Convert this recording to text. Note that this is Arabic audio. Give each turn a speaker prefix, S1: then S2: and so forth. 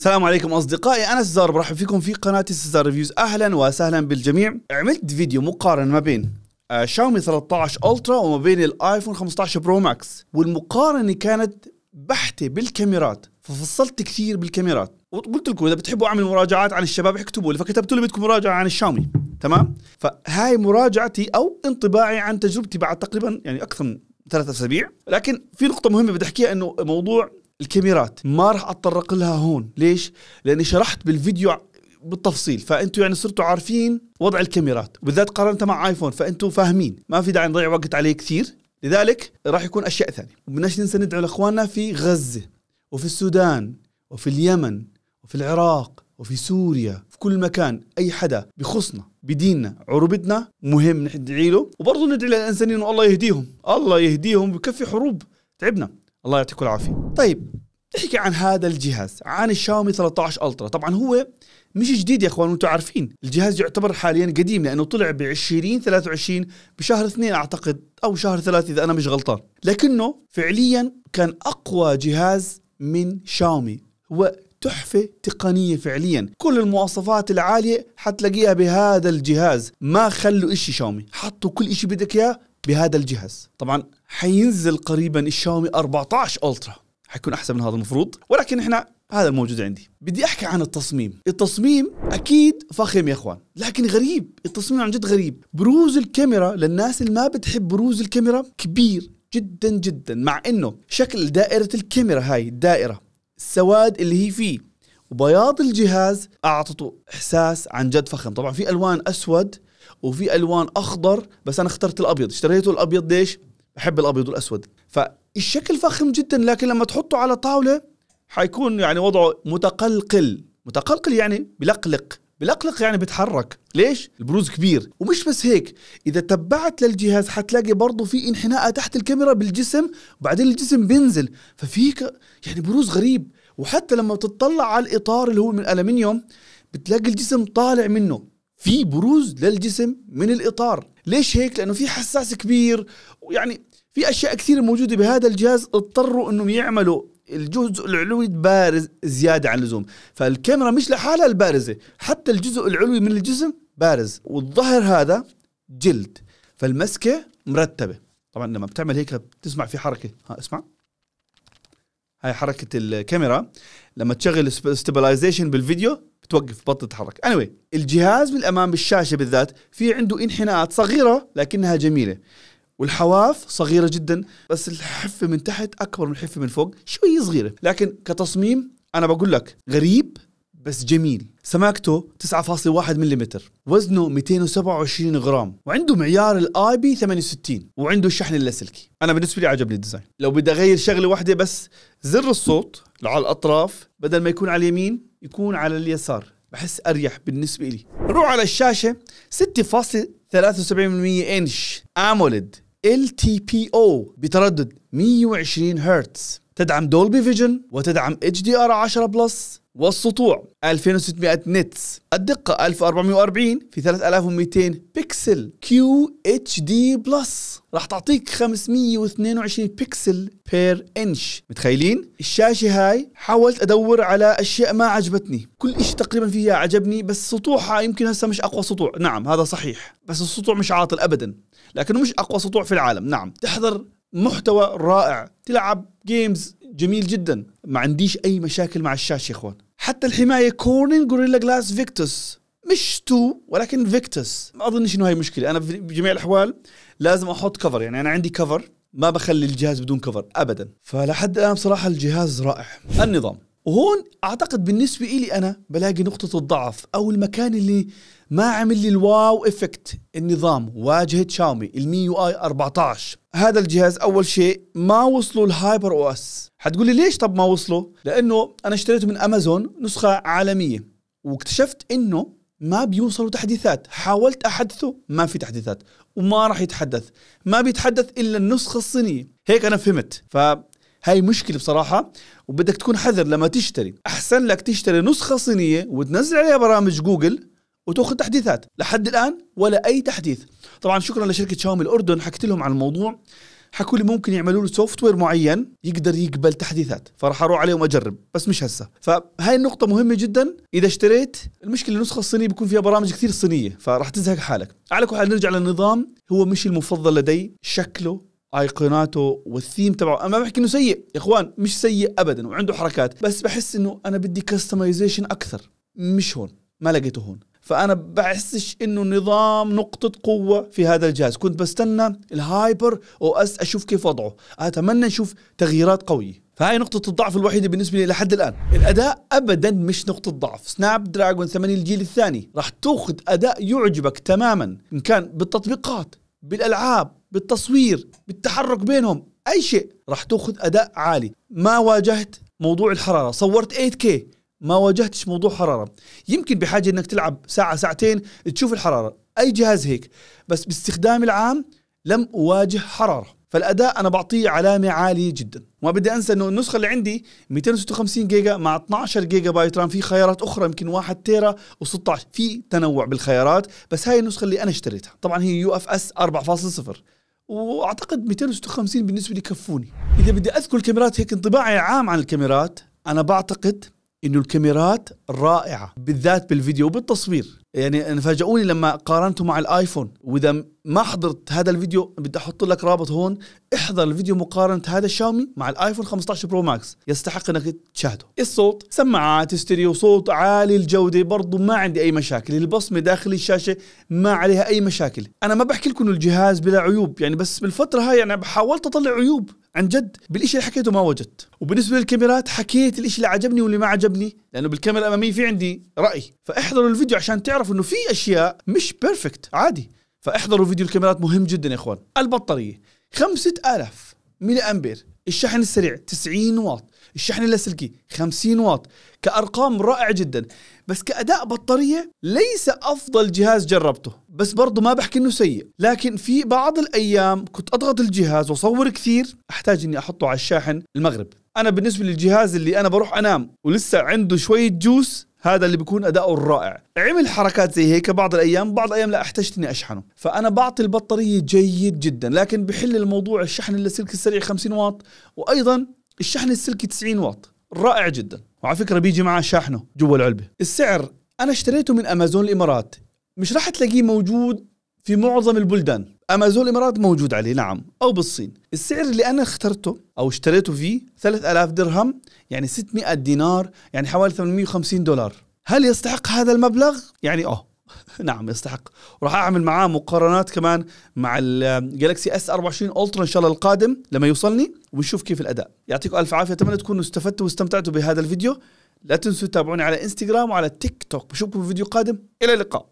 S1: السلام عليكم اصدقائي انا سزار برحب فيكم في قناه سزار ريفيوز اهلا وسهلا بالجميع عملت فيديو مقارنه ما بين آه، شاومي 13 الترا وما بين الايفون 15 برو ماكس والمقارنه كانت بحته بالكاميرات ففصلت كثير بالكاميرات وقلت لكم اذا بتحبوا اعمل مراجعات عن الشباب اكتبوا لي فكتبتوا لي بدكم مراجعه عن الشاومي تمام فهاي مراجعتي او انطباعي عن تجربتي بعد تقريبا يعني اكثر من ثلاث اسابيع لكن في نقطه مهمه بدي احكيها انه موضوع الكاميرات ما راح اتطرق لها هون ليش لاني شرحت بالفيديو بالتفصيل فانتوا يعني صرتوا عارفين وضع الكاميرات وبالذات قارنتها مع ايفون فانتوا فاهمين ما في داعي نضيع وقت عليه كثير لذلك راح يكون اشياء ثانيه وبدناش ننسى ندعو لاخواننا في غزه وفي السودان وفي اليمن وفي العراق وفي سوريا في كل مكان اي حدا بخصنا بديننا عروبتنا مهم ندعي له وبرضه ندعي للانسانيين والله يهديهم الله يهديهم بكفي حروب تعبنا الله يعطيكم العافيه طيب نحكي عن هذا الجهاز عن الشاومي 13 الترا طبعا هو مش جديد يا اخوان وانتم عارفين الجهاز يعتبر حاليا قديم لانه طلع ب 20 23 بشهر اثنين اعتقد او شهر 3 اذا انا مش غلطان لكنه فعليا كان اقوى جهاز من شاومي هو تحفة تقنية فعليا كل المواصفات العالية حتلاقيها بهذا الجهاز ما خلوا اشي شاومي حطوا كل اشي بدك اياه بهذا الجهاز طبعا حينزل قريبا الشاومي 14 الترا حيكون احسن من هذا المفروض ولكن احنا هذا الموجود عندي بدي احكي عن التصميم التصميم اكيد فخم يا اخوان لكن غريب التصميم عن جد غريب بروز الكاميرا للناس اللي ما بتحب بروز الكاميرا كبير جدا جدا مع انه شكل دائرة الكاميرا هاي الدائرة السواد اللي هي فيه وبياض الجهاز اعطته احساس عن جد فخم طبعا في الوان اسود وفي الوان اخضر بس انا اخترت الابيض اشتريته الابيض ليش بحب الابيض والاسود فالشكل فخم جدا لكن لما تحطه على طاوله حيكون يعني وضعه متقلقل متقلقل يعني بلقلق بلقلق يعني بتحرك ليش البروز كبير ومش بس هيك اذا تبعت للجهاز حتلاقي برضه في انحناء تحت الكاميرا بالجسم وبعدين الجسم بينزل ففيك يعني بروز غريب وحتى لما بتطلع على الاطار اللي هو من الالمنيوم بتلاقي الجسم طالع منه في بروز للجسم من الاطار ليش هيك لانه في حساس كبير ويعني في اشياء كثيره موجوده بهذا الجهاز اضطروا انهم يعملوا الجزء العلوي بارز زياده عن اللزوم فالكاميرا مش لحالها البارزه حتى الجزء العلوي من الجسم بارز والظهر هذا جلد فالمسكه مرتبه طبعا لما بتعمل هيك بتسمع في حركه ها اسمع هاي حركه الكاميرا لما تشغل ستابلايزيشن بالفيديو توقف بطل تتحرك anyway الجهاز من الامام بالشاشه بالذات في عنده انحناءات صغيره لكنها جميله والحواف صغيرة جدا بس الحفة من تحت أكبر من الحفة من فوق شوي صغيرة لكن كتصميم أنا بقول لك غريب بس جميل سماكته 9.1 ملم وزنه 227 غرام وعنده معيار الاي بي 68 وعنده الشحن اللاسلكي انا بالنسبه لي عجبني الديزاين لو بدي اغير شغله واحده بس زر الصوت على الاطراف بدل ما يكون على اليمين يكون على اليسار بحس اريح بالنسبه لي نروح على الشاشه 6.73% انش اموليد ال تي بي او بتردد 120 هرتز تدعم دولبي فيجن وتدعم اتش دي ار 10 بلس والسطوع 2600 نتس الدقة 1440 في 3200 بكسل كيو اتش دي بلس راح تعطيك 522 بكسل بير انش متخيلين الشاشة هاي حاولت ادور على اشياء ما عجبتني كل شيء تقريبا فيها عجبني بس سطوعها يمكن هسه مش اقوى سطوع نعم هذا صحيح بس السطوع مش عاطل ابدا لكنه مش اقوى سطوع في العالم نعم تحضر محتوى رائع تلعب جيمز جميل جدا ما عنديش اي مشاكل مع الشاشه يا اخوان حتى الحمايه كورنين غوريلا جلاس فيكتوس مش تو ولكن فيكتوس ما اظنش انه هي مشكله انا بجميع الاحوال لازم احط كفر يعني انا عندي كفر ما بخلي الجهاز بدون كفر ابدا فلحد الان بصراحه الجهاز رائع النظام وهون اعتقد بالنسبه إلي انا بلاقي نقطه الضعف او المكان اللي ما عمل لي الواو افكت النظام واجهه شاومي المي يو اي 14 هذا الجهاز اول شيء ما وصلوا الهايبر او اس حتقول لي ليش طب ما وصلوا لانه انا اشتريته من امازون نسخه عالميه واكتشفت انه ما بيوصلوا تحديثات حاولت احدثه ما في تحديثات وما راح يتحدث ما بيتحدث الا النسخه الصينيه هيك انا فهمت ف هاي مشكلة بصراحة وبدك تكون حذر لما تشتري أحسن لك تشتري نسخة صينية وتنزل عليها برامج جوجل وتاخذ تحديثات لحد الآن ولا أي تحديث طبعا شكرا لشركة شاومي الأردن حكيت لهم عن الموضوع حكوا لي ممكن يعملوا له سوفت وير معين يقدر يقبل تحديثات فراح اروح عليهم اجرب بس مش هسه فهاي النقطه مهمه جدا اذا اشتريت المشكله النسخه الصينيه بيكون فيها برامج كثير صينيه فراح تزهق حالك على كل حال نرجع للنظام هو مش المفضل لدي شكله ايقوناته والثيم تبعه انا ما بحكي انه سيء يا اخوان مش سيء ابدا وعنده حركات بس بحس انه انا بدي كستمايزيشن اكثر مش هون ما لقيته هون فانا بحسش انه نظام نقطه قوه في هذا الجهاز كنت بستنى الهايبر او اس اشوف كيف وضعه اتمنى اشوف تغييرات قويه فهاي نقطة الضعف الوحيدة بالنسبة لي لحد الآن الأداء أبدا مش نقطة ضعف سناب دراجون 8 الجيل الثاني راح تأخذ أداء يعجبك تماما إن كان بالتطبيقات بالالعاب بالتصوير بالتحرك بينهم اي شيء راح تاخذ اداء عالي ما واجهت موضوع الحراره صورت 8K ما واجهتش موضوع حراره يمكن بحاجه انك تلعب ساعه ساعتين تشوف الحراره اي جهاز هيك بس باستخدامي العام لم اواجه حراره فالاداء انا بعطيه علامه عاليه جدا وما بدي انسى انه النسخه اللي عندي 256 جيجا مع 12 جيجا بايت رام في خيارات اخرى يمكن 1 تيرا و16 في تنوع بالخيارات بس هاي النسخه اللي انا اشتريتها طبعا هي يو اف اس 4.0 واعتقد 256 بالنسبه لي كفوني اذا بدي اذكر الكاميرات هيك انطباعي عام عن الكاميرات انا بعتقد انه الكاميرات رائعه بالذات بالفيديو وبالتصوير يعني فاجئوني لما قارنته مع الايفون واذا ما حضرت هذا الفيديو بدي احط لك رابط هون احضر الفيديو مقارنه هذا الشاومي مع الايفون 15 برو ماكس يستحق انك تشاهده الصوت سماعات استريو صوت عالي الجوده برضه ما عندي اي مشاكل البصمه داخل الشاشه ما عليها اي مشاكل انا ما بحكي لكم الجهاز بلا عيوب يعني بس بالفتره هاي انا حاولت اطلع عيوب عن جد بالشيء اللي حكيته ما وجدت وبالنسبه للكاميرات حكيت الشيء اللي عجبني واللي ما عجبني لانه بالكاميرا الاماميه في عندي راي فاحضروا الفيديو عشان تعرفوا انه في اشياء مش بيرفكت عادي فاحضروا فيديو الكاميرات مهم جدا يا اخوان البطاريه 5000 ملي امبير الشحن السريع 90 واط الشحن اللاسلكي 50 واط كارقام رائعه جدا بس كاداء بطاريه ليس افضل جهاز جربته بس برضه ما بحكي انه سيء لكن في بعض الايام كنت اضغط الجهاز واصور كثير احتاج اني احطه على الشاحن المغرب انا بالنسبه للجهاز اللي انا بروح انام ولسه عنده شويه جوس هذا اللي بيكون اداؤه الرائع عمل حركات زي هيك بعض الايام بعض الايام لا احتجت اني اشحنه فانا بعطي البطاريه جيد جدا لكن بحل الموضوع الشحن اللاسلكي السريع 50 واط وايضا الشحن السلكي 90 واط رائع جدا وعلى فكره بيجي معاه شاحنه جوا العلبه السعر انا اشتريته من امازون الامارات مش راح تلاقيه موجود في معظم البلدان امازون الامارات موجود عليه نعم او بالصين السعر اللي انا اخترته او اشتريته فيه 3000 درهم يعني 600 دينار يعني حوالي 850 دولار هل يستحق هذا المبلغ يعني اه نعم يستحق وراح اعمل معاه مقارنات كمان مع الجالكسي اس 24 الترا ان شاء الله القادم لما يوصلني ونشوف كيف الاداء يعطيكم الف عافيه اتمنى تكونوا استفدتوا واستمتعتوا بهذا الفيديو لا تنسوا تتابعوني على انستغرام وعلى تيك توك بشوفكم في فيديو قادم الى اللقاء